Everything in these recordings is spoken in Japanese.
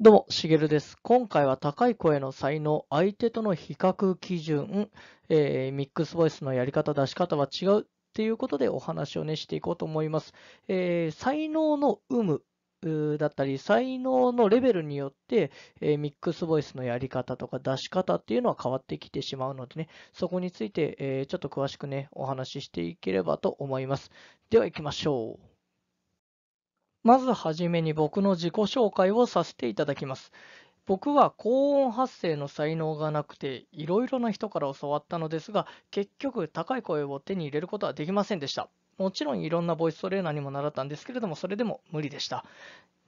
どうも、しげるです。今回は高い声の才能、相手との比較基準、えー、ミックスボイスのやり方、出し方は違うっていうことでお話をね、していこうと思います。えー、才能の有無だったり、才能のレベルによって、えミックスボイスのやり方とか出し方っていうのは変わってきてしまうのでね、そこについて、えちょっと詳しくね、お話ししていければと思います。では行きましょう。まずはじめに僕の自己紹介をさせていただきます。僕は高音発声の才能がなくて、いろいろな人から教わったのですが、結局高い声を手に入れることはできませんでした。もちろんいろんなボイストレーナーにも習ったんですけれども、それでも無理でした。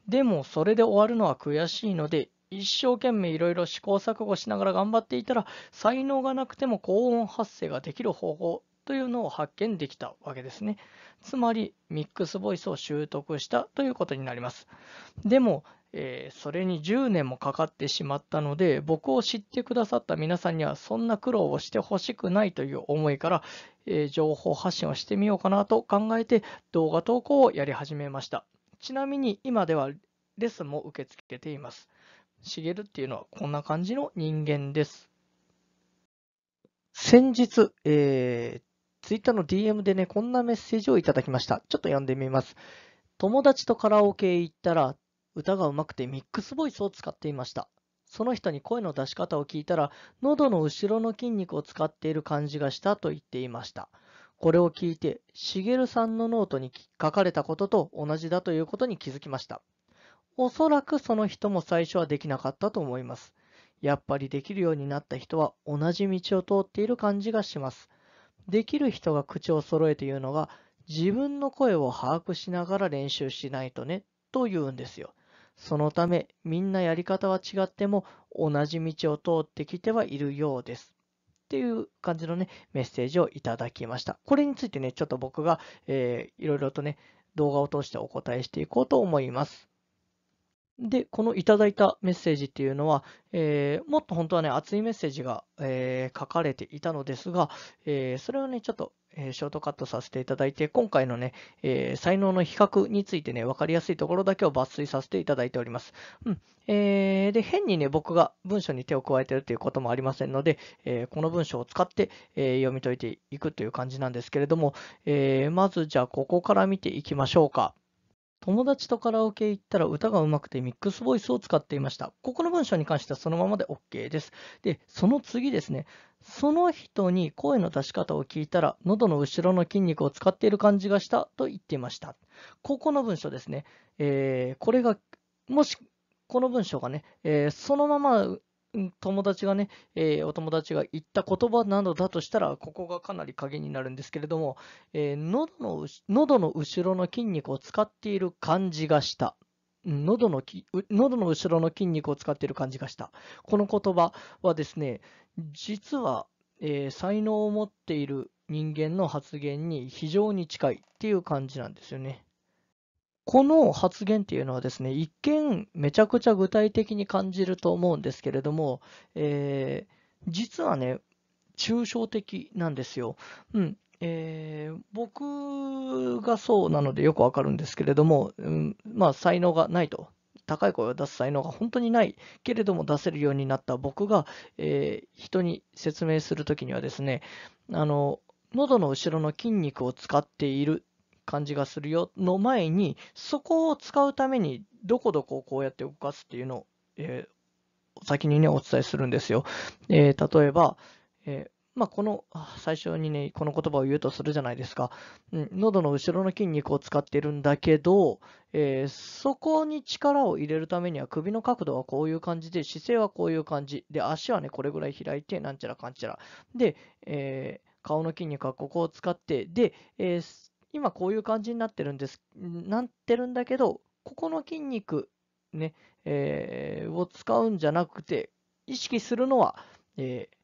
でも、それで終わるのは悔しいので、一生懸命いろいろ試行錯誤しながら頑張っていたら、才能がなくても高音発声ができる方法というのを発見できたわけですね。つまり、ミックスボイスを習得したということになります。でも、えー、それに10年もかかってしまったので、僕を知ってくださった皆さんにはそんな苦労をしてほしくないという思いから、えー、情報発信をしてみようかなと考えて動画投稿をやり始めました。ちなみに今ではレッスンも受け付けています。しげるっていうのはこんな感じの人間です。先日、えー、Twitter の DM でね、こんなメッセージをいただきました。ちょっと読んでみます。友達とカラオケへ行ったら、歌が上手くてミックスボイスを使っていました。その人に声の出し方を聞いたら、喉の後ろの筋肉を使っている感じがしたと言っていました。これを聞いて、しげるさんのノートに書かれたことと同じだということに気づきました。おそらくその人も最初はできなかったと思います。やっぱりできるようになった人は同じ道を通っている感じがします。できる人が口を揃えて言うのが、自分の声を把握しながら練習しないとね、と言うんですよ。そのため、みんなやり方は違っても、同じ道を通ってきてはいるようです。っていう感じのね、メッセージをいただきました。これについてね、ちょっと僕が、えー、いろいろとね、動画を通してお答えしていこうと思います。で、このいただいたメッセージっていうのは、えー、もっと本当はね、熱いメッセージが、えー、書かれていたのですが、えー、それをね、ちょっとえショートカットさせていただいて、今回のね、えー、才能の比較についてね、分かりやすいところだけを抜粋させていただいております。うん。えー、で、変にね、僕が文章に手を加えてるということもありませんので、えー、この文章を使って、え読み解いていくという感じなんですけれども、えまずじゃあここから見ていきましょうか。友達とカラオケ行ったら歌が上手くてミックスボイスを使っていました。ここの文章に関してはそのままで OK です。で、その次ですね。その人に声の出し方を聞いたら、喉の後ろの筋肉を使っている感じがしたと言っていました。ここの文章ですね。えー、これが、もし、この文章がね、えー、そのまま友達がね、えー、お友達が言った言葉などだとしたら、ここがかなり鍵になるんですけれども、えー、喉の喉の後ろの筋肉を使っている感じがした。喉のき喉の後ろの筋肉を使っている感じがした。この言葉はですね、実は、えー、才能を持っている人間の発言に非常に近いっていう感じなんですよね。この発言っていうのはですね、一見めちゃくちゃ具体的に感じると思うんですけれども、えー、実はね、抽象的なんですよ。うん。えー、僕がそうなのでよくわかるんですけれども、うん、まあ、才能がないと。高い声を出す才能が本当にないけれども出せるようになった僕が、えー、人に説明するときにはですね、あの、喉の後ろの筋肉を使っている感じがするよの前に、そこを使うためにどこどこをこうやって動かすっていうのを、えー、先にね、お伝えするんですよ。えー、例えば、えー、まあ、この、最初にね、この言葉を言うとするじゃないですか。うん、喉の後ろの筋肉を使ってるんだけど、えー、そこに力を入れるためには首の角度はこういう感じで、姿勢はこういう感じ。で、足はね、これぐらい開いて、なんちゃらかんちゃら。で、えー、顔の筋肉はここを使って、で、えー今こういう感じになってるんです、なってるんだけど、ここの筋肉ね、えー、を使うんじゃなくて、意識するのは、えー、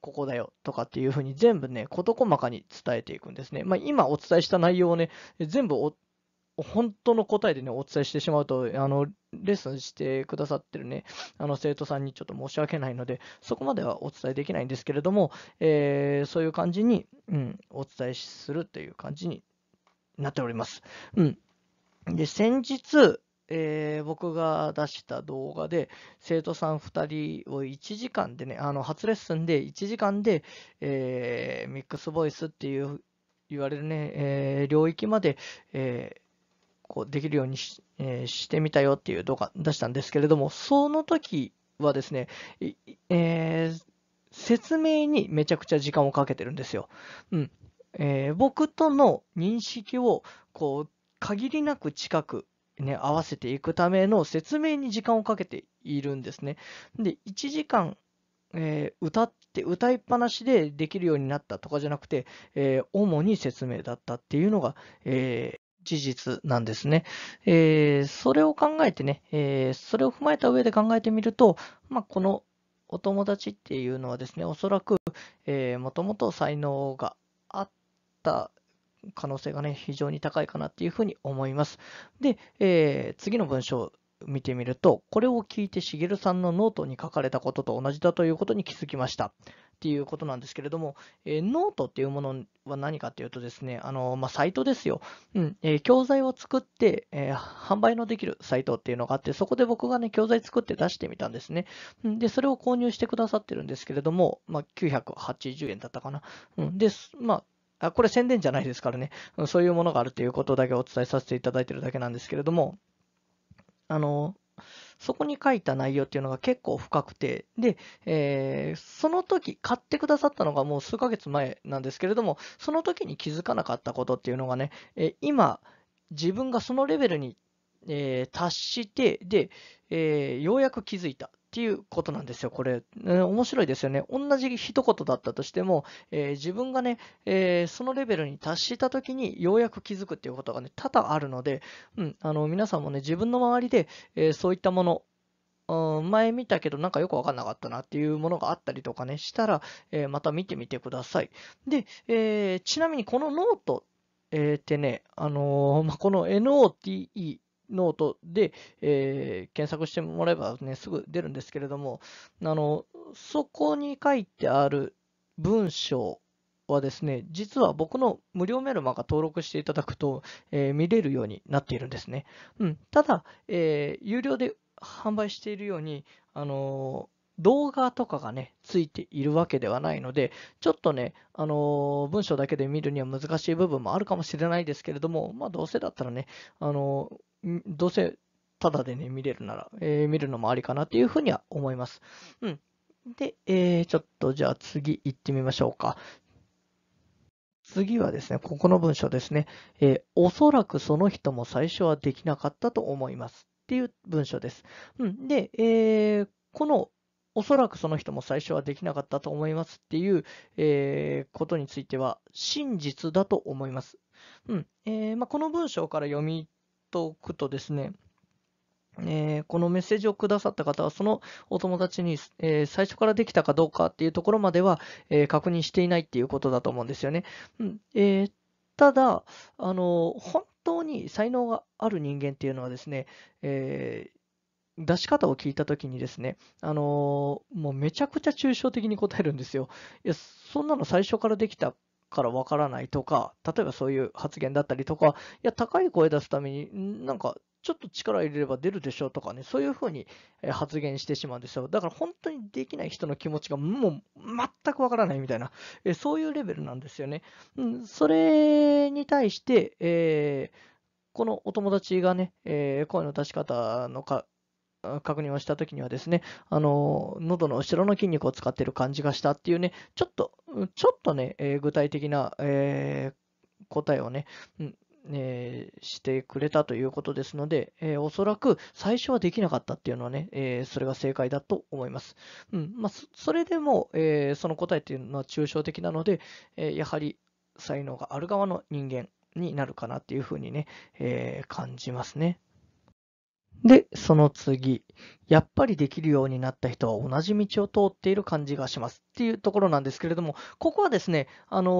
ここだよとかっていうふうに全部ね、事細かに伝えていくんですね。まあ、今お伝えした内容をね、全部本当の答えでね、お伝えしてしまうと、あの、レッスンしてくださってるね、あの、生徒さんにちょっと申し訳ないので、そこまではお伝えできないんですけれども、えー、そういう感じに、うん、お伝えするという感じになっております。うん。で、先日、えー、僕が出した動画で、生徒さん2人を1時間でね、あの初レッスンで1時間で、えー、ミックスボイスっていう言われるね、えー、領域まで、えこうできるようにし,、えしてみたよっていう動画出したんですけれども、その時はですね、え説明にめちゃくちゃ時間をかけてるんですよ。うん。えー、僕との認識をこう限りなく近く、ね、合わせていくための説明に時間をかけているんですね。で1時間、えー、歌って歌いっぱなしでできるようになったとかじゃなくて、えー、主に説明だったっていうのが、えー事実なんですね。えー、それを考えてね、えー、それを踏まえた上で考えてみると、まあ、このお友達っていうのはですね、おそらく、えー、もともと才能がった可能性がね、非常に高いかなっていうふうに思います。で、えー、次の文章見てみると、これを聞いてしげるさんのノートに書かれたことと同じだということに気づきました。っていうことなんですけれども、えー、ノートっていうものは何かっていうとですね、あのまあ、サイトですよ。うん、えー、教材を作って、えー、販売のできるサイトっていうのがあって、そこで僕がね、教材作って出してみたんですね。んで、それを購入してくださってるんですけれども、まあ、980円だったかな。うん、で、まあ、あこれ宣伝じゃないですからね、そういうものがあるということだけお伝えさせていただいてるだけなんですけれども、あの、そこに書いた内容っていうのが結構深くて、で、えー、その時買ってくださったのがもう数ヶ月前なんですけれども、その時に気づかなかったことっていうのがね、え今、自分がそのレベルに、えー、達して、で、えー、ようやく気づいたっていうことなんですよ、これ。面白いですよね。同じ一言だったとしても、えー、自分がね、えー、そのレベルに達したときにようやく気づくっていうことがね、多々あるので、うん、あの皆さんもね、自分の周りで、えー、そういったもの、前見たけどなんかよくわかんなかったなっていうものがあったりとかね、したら、えまた見てみてください。で、えちなみにこのノート、えってね、あのまあ、この NOTE ノートで、えー、検索してもらえばね、すぐ出るんですけれども、あの、そこに書いてある文章はですね、実は僕の無料メルマガ登録していただくと、えー、見れるようになっているんですね。うん、ただ、えー、有料で販売しているように、あのー動画とかがね、ついているわけではないので、ちょっとね、あのー、文章だけで見るには難しい部分もあるかもしれないですけれども、まあ、どうせだったらね、あのー、どうせ、ただでね、見れるなら、えー、見るのもありかなっていうふうには思います。うん。で、えー、ちょっとじゃあ次行ってみましょうか。次はですね、ここの文章ですね、えー、おそらくその人も最初はできなかったと思いますっていう文章です。うん、で、えー、このおそらくその人も最初はできなかったと思いますっていう、えー、ことについては真実だと思います。うんえーまあ、この文章から読み解くとですね、えー、このメッセージをくださった方は、そのお友達に、えー、最初からできたかどうかっていうところまでは、えー、確認していないっていうことだと思うんですよね。うんえただあの、本当に才能がある人間っていうのはですね、え出し方を聞いたときにですね、あのー、もうめちゃくちゃ抽象的に答えるんですよ。いや、そんなの最初からできたからわからないとか、例えばそういう発言だったりとか、いや、高い声出すために、なんか、ちょっと力入れれば出るでしょうとかね、そういうふうに発言してしまうんですよ。だから本当にできない人の気持ちがもう全くわからないみたいな、そういうレベルなんですよね。うん、それに対して、えーこのお友達がね、えー、声の出し方のか確認をした時にはですね、あの、喉の後ろの筋肉を使っている感じがしたっていうね、ちょっと、ちょっとね、えー、具体的な、えー、答えをね、うんえー、してくれたということですので、えー、おそらく最初はできなかったっていうのはね、えー、それが正解だと思います。うんまあ、それでも、えその答えっていうのは抽象的なので、えやはり才能がある側の人間になるかなっていうふうにね、え感じますね。で、その次。やっぱりできるようになった人は同じ道を通っている感じがしますっていうところなんですけれども、ここはですね、あの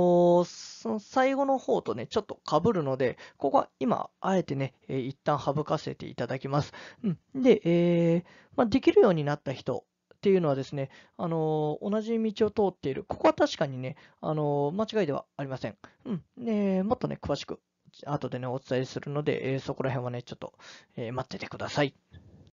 ー、の最後の方とね、ちょっと被るので、ここは今、あえてね、えー、一旦省かせていただきます。うん、で、えー、まあ、できるようになった人っていうのはですね、あのー、同じ道を通っている。ここは確かにね、あのー、間違いではありません。うん。ね、もっとね、詳しく後でね、お伝えするので、えー、そこら辺はね、ちょっと、えー、待っててください。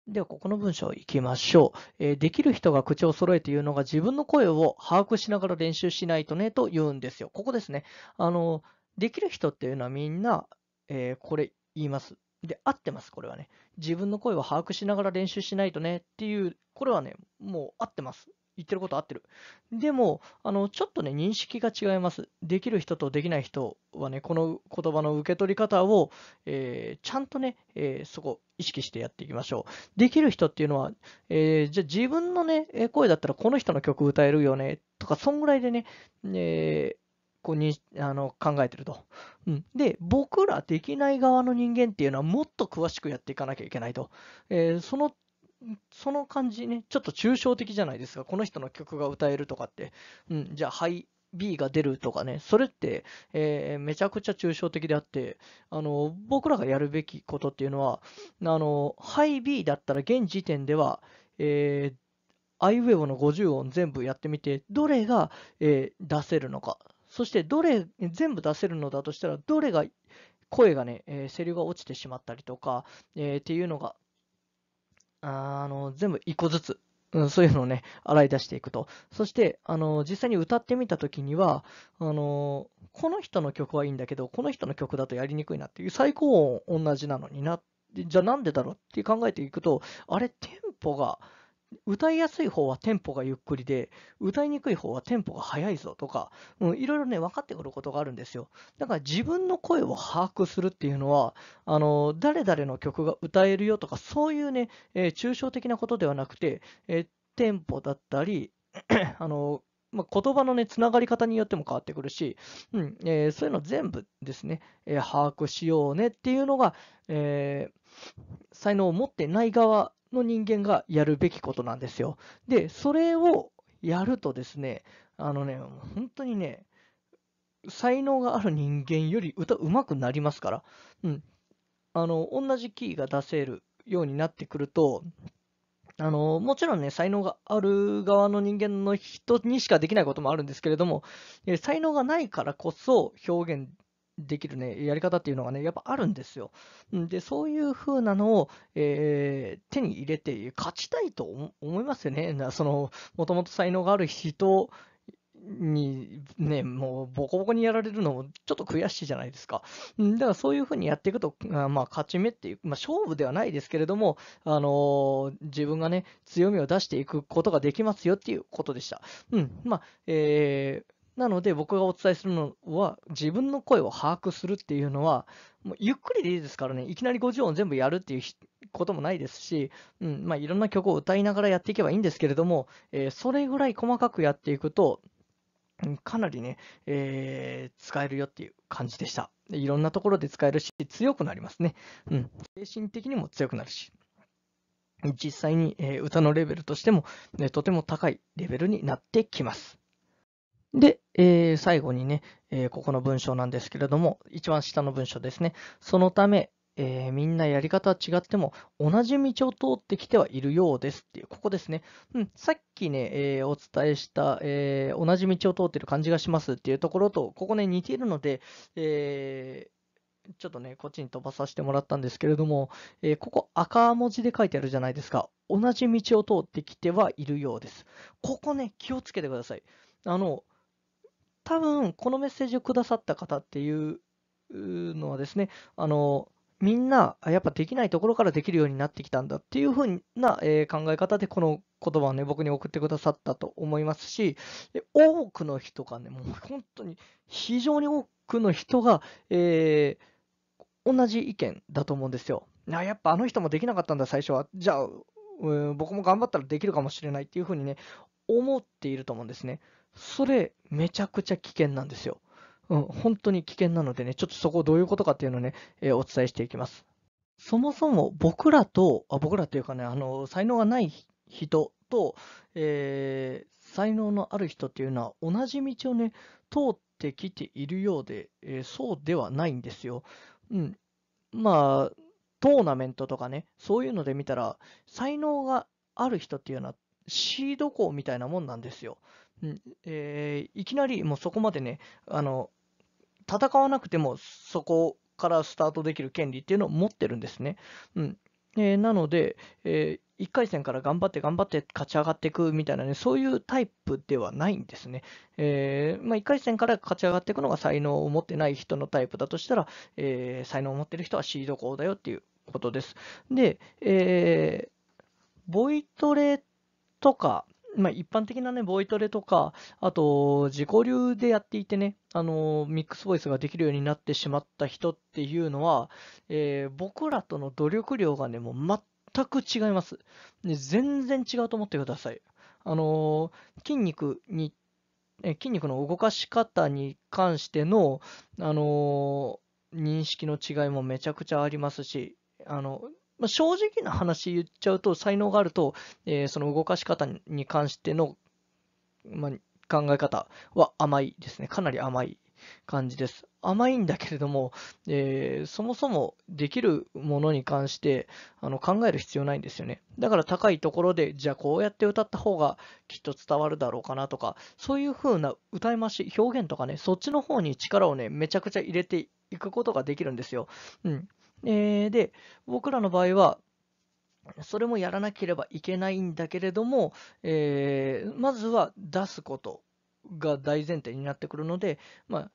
では、ここの文章いきましょう、えー、できる人が口を揃えて言うのが自分の声を把握しながら練習しないとね、と言うんですよ。ここですね。あの、できる人っていうのはみんな、えこれ言います。で、合ってます、これはね。自分の声を把握しながら練習しないとねっていう、これはね、もう合ってます。言ってること合ってる。でも、あの、ちょっとね、認識が違います。できる人とできない人はね、この言葉の受け取り方を、えー、ちゃんとね、えー、そこ、意識してやっていきましょう。できる人っていうのは、えー、じゃあ自分のね、声だったらこの人の曲歌えるよね、とか、そんぐらいでね、えこうにあの考えてると、うん。で、僕らできない側の人間っていうのはもっと詳しくやっていかなきゃいけないと。えー、そのその感じね、ちょっと抽象的じゃないですか。この人の曲が歌えるとかって。うん、じゃあ、はい、B が出るとかね、それって、えー、めちゃくちゃ抽象的であって、あの、僕らがやるべきことっていうのは、あの、ハイ B だったら現時点では、えー、アイウェブの50音全部やってみて、どれが、えー、出せるのか。そして、どれ、全部出せるのだとしたら、どれが、声がね、えー、セリフが落ちてしまったりとか、えー、っていうのがあの、全部一個ずつ、うん、そういうのをね、洗い出していくと。そして、あの、実際に歌ってみたときには、あの、この人の曲はいいんだけど、この人の曲だとやりにくいなっていう、最高音同じなのにな、じゃあなんでだろうって考えていくと、あれ、テンポが、歌いやすい方はテンポがゆっくりで、歌いにくい方はテンポが速いぞとか、うん、いろいろね、分かってくることがあるんですよ。だから自分の声を把握するっていうのは、あの、誰々の曲が歌えるよとか、そういうね、えー、抽象的なことではなくて、えー、テンポだったり、あの、まあ、言葉のね、つながり方によっても変わってくるし、うんえー、そういうの全部ですね、えー、把握しようねっていうのが、えー、才能を持ってない側の人間がやるべきことなんですよ。で、それをやるとですね、あのね、本当にね、才能がある人間より歌うまくなりますから、うん。あの、同じキーが出せるようになってくると、あの、もちろんね、才能がある側の人間の人にしかできないこともあるんですけれども、才能がないからこそ表現できるね、やり方っていうのがね、やっぱあるんですよ。で、そういう風なのを、えー、手に入れて、勝ちたいと思いますよね。その、もともと才能がある人に、ね、もうボコボコにやられるのもちょっと悔しいじゃないですか。だからそういう風にやっていくと、まあ、勝ち目っていう、まあ、勝負ではないですけれども、あの自分がね、強みを出していくことができますよっていうことでした。うん。まあ、えーなので僕がお伝えするのは自分の声を把握するっていうのはもうゆっくりでいいですからねいきなり50音全部やるっていうこともないですし、うんまあ、いろんな曲を歌いながらやっていけばいいんですけれども、えー、それぐらい細かくやっていくとかなりね、えー、使えるよっていう感じでした。いろんなところで使えるし、強くなりますね。うん、精神的にも強くなるし、実際に、え歌のレベルとしても、ね、とても高いレベルになってきます。で、えー、最後にね、えー、ここの文章なんですけれども、一番下の文章ですね。そのため、えー、みんなやり方は違っても同じ道を通ってきてはいるようですっていう、ここですね。うん、さっきね、えー、お伝えした、えー、同じ道を通っている感じがしますっていうところと、ここね、似ているので、えちょっとね、こっちに飛ばさせてもらったんですけれども、えここ赤文字で書いてあるじゃないですか。同じ道を通ってきてはいるようです。ここね、気をつけてください。あの、多分このメッセージをくださった方っていうのはですね、あのみんなやっぱできないところからできるようになってきたんだっていうふうな、え考え方でこの言葉をね僕に送ってくださったと思いますし多くの人がねもう本当に非常に多くの人が、えー、同じ意見だと思うんですよ。あやっぱあの人もできなかったんだ最初はじゃあ僕も頑張ったらできるかもしれないっていうふうにね思っていると思うんですね。それ、めちゃくちゃ危険なんですよ。うん、本当に危険なのでね、ちょっとそこどういうことかっていうのをね、えー、お伝えしていきます。そもそも僕らと、あ僕らというかね、あの、才能がない人と、えー、才能のある人っていうのは同じ道をね、通ってきているようで、えー、そうではないんですよ。うん。まあ、トーナメントとかね、そういうので見たら、才能がある人っていうのはシード校みたいなもんなんですよ。えー、いきなりもうそこまでねあの戦わなくてもそこからスタートできる権利っていうのを持ってるんですね。うんえー、なので、えー、1回戦から頑張って頑張って勝ち上がっていくみたいなね、そういうタイプではないんですね。えー、まあ、1回戦から勝ち上がっていくのが才能を持ってない人のタイプだとしたら、え才能を持ってる人はシード校だよっていうことです。で、えボイトレとか、まあ、一般的なね、ボイトレとか、あと、自己流でやっていてね、あの、ミックスボイスができるようになってしまった人っていうのは、えー、僕らとの努力量がね、もう全く違います。で全然違うと思ってください。あの、筋肉に、え筋肉の動かし方に関しての、あの、認識の違いもめちゃくちゃありますし、あの、まあ、正直な話言っちゃうと、才能があると、えー、その動かし方に関しての、まあ、考え方は甘いですね。かなり甘い感じです。甘いんだけれども、えー、そもそもできるものに関してあの考える必要ないんですよね。だから高いところで、じゃあこうやって歌った方がきっと伝わるだろうかなとか、そういう風な歌い回し、表現とかね、そっちの方に力をね、めちゃくちゃ入れていくことができるんですよ。うん。えー、で、僕らの場合は、それもやらなければいけないんだけれども、えー、まずは出すことが大前提になってくるので、まあ、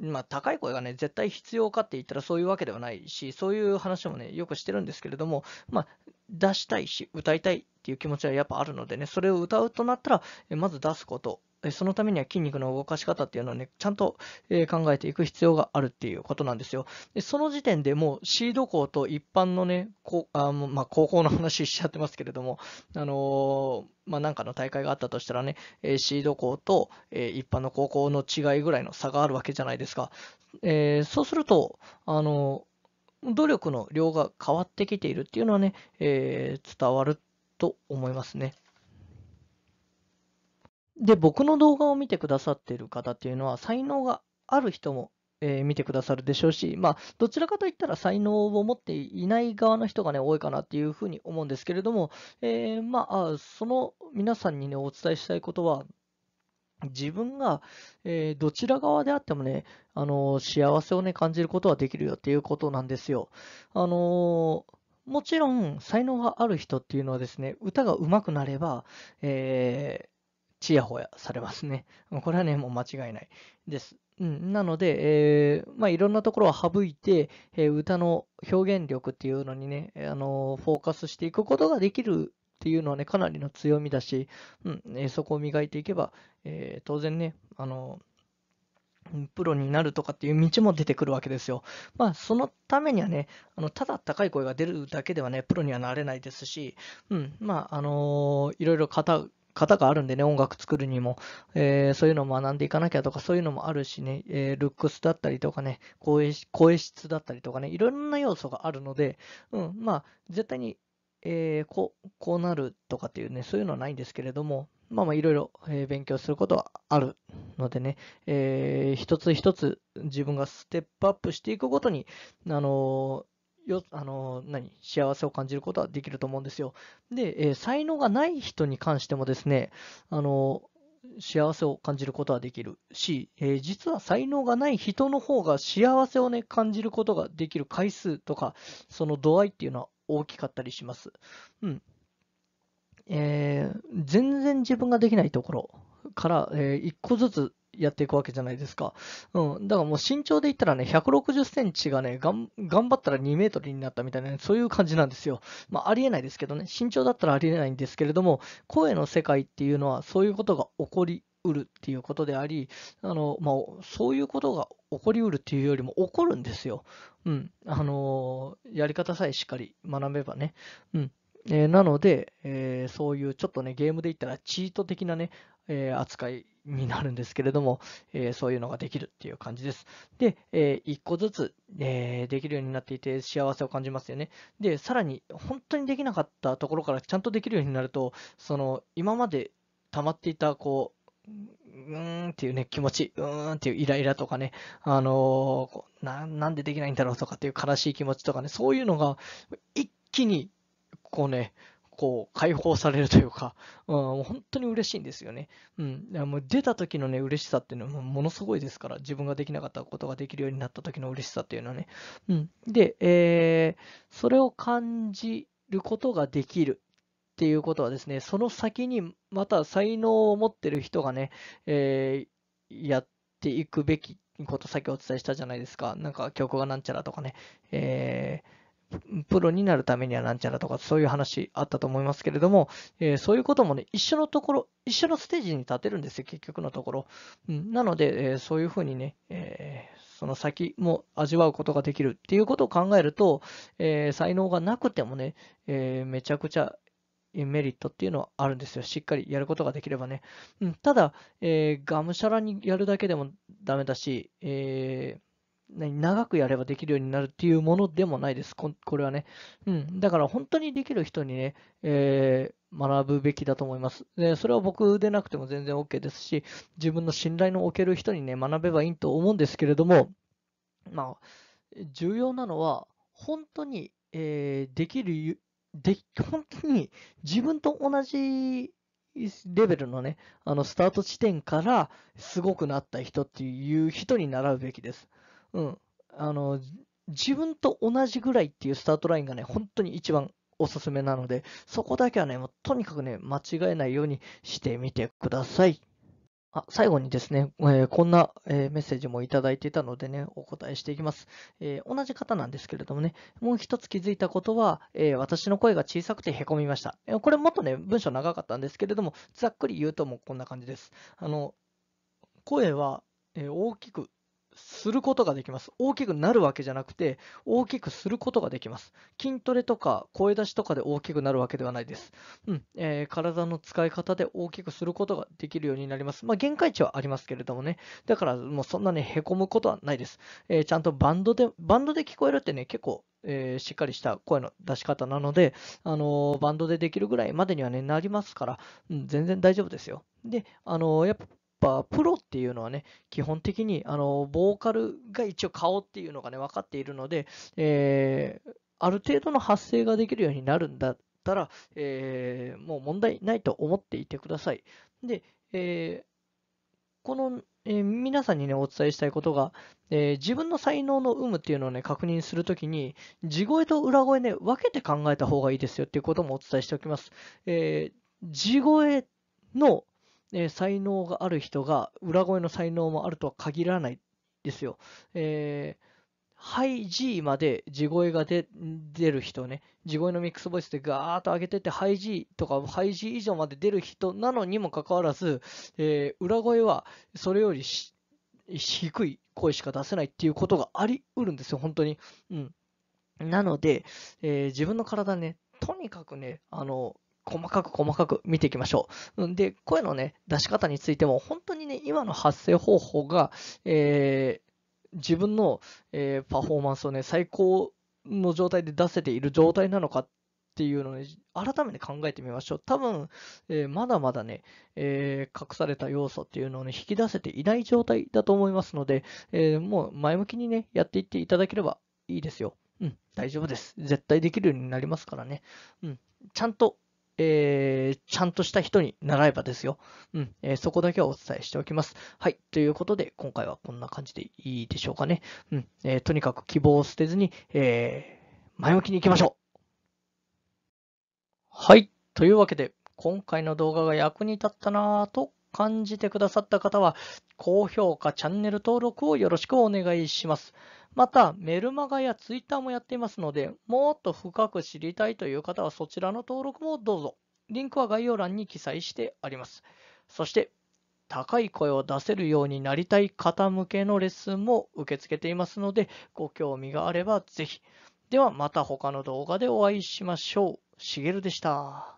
まあ、高い声がね、絶対必要かって言ったらそういうわけではないし、そういう話もね、よくしてるんですけれども、まあ、出したいし、歌いたいっていう気持ちはやっぱあるのでね、それを歌うとなったら、まず出すことそのためには筋肉の動かし方っていうのをね、ちゃんと考えていく必要があるっていうことなんですよ。でその時点でもうシード校と一般のね、こあまあ、高校の話しちゃってますけれども、あのまあ、なんかの大会があったとしたらね、シード校と一般の高校の違いぐらいの差があるわけじゃないですか。えー、そうすると、あの努力の量が変わってきているっていうのはね、えー、伝わると思いますね。で、僕の動画を見てくださっている方っていうのは、才能がある人も、えー、見てくださるでしょうし、まあ、どちらかといったら才能を持っていない側の人がね、多いかなっていうふうに思うんですけれども、えー、まあ、その皆さんにね、お伝えしたいことは、自分が、えー、どちら側であってもね、あの幸せをね、感じることはできるよっていうことなんですよ。あのもちろん、才能がある人っていうのはですね、歌が上手くなれば、えーちやほやされますね。これはね、もう間違いないです。うん、なので、えー、まあ、いろんなところを省いて、えー、歌の表現力っていうのにね、あのー、フォーカスしていくことができるっていうのはね、かなりの強みだし、うんえー、そこを磨いていけば、え当然ね、あのプロになるとかっていう道も出てくるわけですよ。まあ、そのためにはね、あのただ高い声が出るだけではね、プロにはなれないですし、うん、まあ、あのいろいろ型方があるんでね、音楽作るにも、えー、そういうのを学んでいかなきゃとか、そういうのもあるしね、えー、ルックスだったりとかね声、声質だったりとかね、いろんな要素があるので、うん、まあ、絶対に、えー、こう、こうなるとかっていうね、そういうのはないんですけれども、まあまあいろいろ勉強することはあるのでね、えー、一つ一つ自分がステップアップしていくごとに、あのよあの何幸せを感じることはできると思うんですよ。で、えー、才能がない人に関してもですね、あの幸せを感じることはできるし、えー、実は才能がない人の方が幸せをね、感じることができる回数とか、その度合いっていうのは大きかったりします。うん。えー、全然自分ができないところから、えー、一個ずつやっていくわけじゃないですか。うん。だからもう身長で言ったらね、160センチがね、がん頑張ったら2メートルになったみたいな、ね、そういう感じなんですよ。まあ、ありえないですけどね、身長だったらありえないんですけれども、声の世界っていうのはそういうことが起こりうるっていうことであり、あのまあ、そういうことが起こりうるっていうよりも起こるんですよ。うん。あのやり方さえしっかり学べばね。うん。えー、なので、えー、そういうちょっとね、ゲームで言ったらチート的なね、えー、扱いになるんですけれども、えー、そういうのができるっていう感じです。で、えー、1個ずつ、えー、できるようになっていて幸せを感じますよね。で、さらに本当にできなかったところからちゃんとできるようになると、その今まで溜まっていたこう、うーんっていうね、気持ち、うーんっていうイライラとかね、あのー、なんでできないんだろうとかっていう悲しい気持ちとかね、そういうのが一気にこうね、こう解放されるというか、うん、もう本当に嬉しいんですよね。うん、もう出た時のね、嬉しさっていうのはものすごいですから、自分ができなかったことができるようになった時の嬉しさっていうのはね。うん、で、えー、それを感じることができるっていうことはですね、その先にまた才能を持ってる人がね、えー、やっていくべきこと、さっきお伝えしたじゃないですか、なんか曲がなんちゃらとかね、えープロになるためにはなんちゃらとかそういう話あったと思いますけれども、えー、そういうこともね、一緒のところ、一緒のステージに立てるんですよ、結局のところ。うん、なので、えー、そういうふうにね、えー、その先も味わうことができるっていうことを考えると、え才能がなくてもね、えめちゃくちゃメリットっていうのはあるんですよ。しっかりやることができればね。うん、ただ、えがむしゃらにやるだけでもダメだし、え長くやればできるようになるっていうものでもないです、これはね。うん、だから本当にできる人にね、えー、学ぶべきだと思います。でそれは僕でなくても全然 OK ですし、自分の信頼のおける人にね、学べばいいと思うんですけれども、まあ、重要なのは、本当に、えー、できるで、本当に自分と同じレベルのね、あのスタート地点からすごくなった人っていう人に習うべきです。うん。あの、自分と同じぐらいっていうスタートラインがね、本当に一番おすすめなので、そこだけはね、もうとにかくね、間違えないようにしてみてください。あ最後にですね、えー、こんな、えー、メッセージもいただいていたのでね、お答えしていきます、えー、同じ方なんですけれどもね、もう一つ気づいたことは、え私の声が小さくてへこみました。これもっとね、文章長かったんですけれども、ざっくり言うともうこんな感じです。あの声は、え大きくすることができます。大きくなるわけじゃなくて、大きくすることができます。筋トレとか声出しとかで大きくなるわけではないです。うんえー、体の使い方で大きくすることができるようになります。まあ、限界値はありますけれどもね。だから、もうそんなにへこむことはないです。えー、ちゃんとバンドで、バンドで聞こえるってね、結構、えー、しっかりした声の出し方なので、あのバンドでできるぐらいまでにはね、なりますから、うん、全然大丈夫ですよ。で、あのやっぱぱプロっていうのはね、基本的にあのボーカルが一応顔っていうのがね、分かっているので、えー、ある程度の発声ができるようになるんだったら、えー、もう問題ないと思っていてください。で、えー、この、えー、皆さんにね、お伝えしたいことが、え自分の才能の有無っていうのをね、確認するときに、地声と裏声ね、分けて考えた方がいいですよっていうこともお伝えしておきます。え地声のえ才能がある人が裏声の才能もあるとは限らないですよ。えーハイ G まで地声が出る人ね、地声のミックスボイスでガーッと上げてて、ハイ G とかハイ G 以上まで出る人なのにもかかわらず、えー、裏声はそれより低い声しか出せないっていうことがありうるんですよ、本当に。うん、なので、えー、自分の体ね、とにかくね、あの、細かく細かく見ていきましょう。で、声のね、出し方についても、本当にね、今の発声方法が、えー、自分の、えー、パフォーマンスをね、最高の状態で出せている状態なのかっていうのを、ね、改めて考えてみましょう。多分、えー、まだまだね、えー、隠された要素っていうのを、ね、引き出せていない状態だと思いますので、えー、もう前向きにね、やっていっていただければいいですよ。うん、大丈夫です。絶対できるようになりますからね。うん、ちゃんとえー、ちゃんとした人に習えばですよ。うん、えー、そこだけはお伝えしておきます。はい。ということで、今回はこんな感じでいいでしょうかね。うん、えー、とにかく希望を捨てずに、えー、前向きに行きましょう。はい。というわけで、今回の動画が役に立ったなぁと感じてくださった方は、高評価、チャンネル登録をよろしくお願いします。また、メルマガやツイッターもやっていますので、もっと深く知りたいという方はそちらの登録もどうぞ。リンクは概要欄に記載してあります。そして、高い声を出せるようになりたい方向けのレッスンも受け付けていますので、ご興味があればぜひ。ではまた他の動画でお会いしましょう。しげるでした。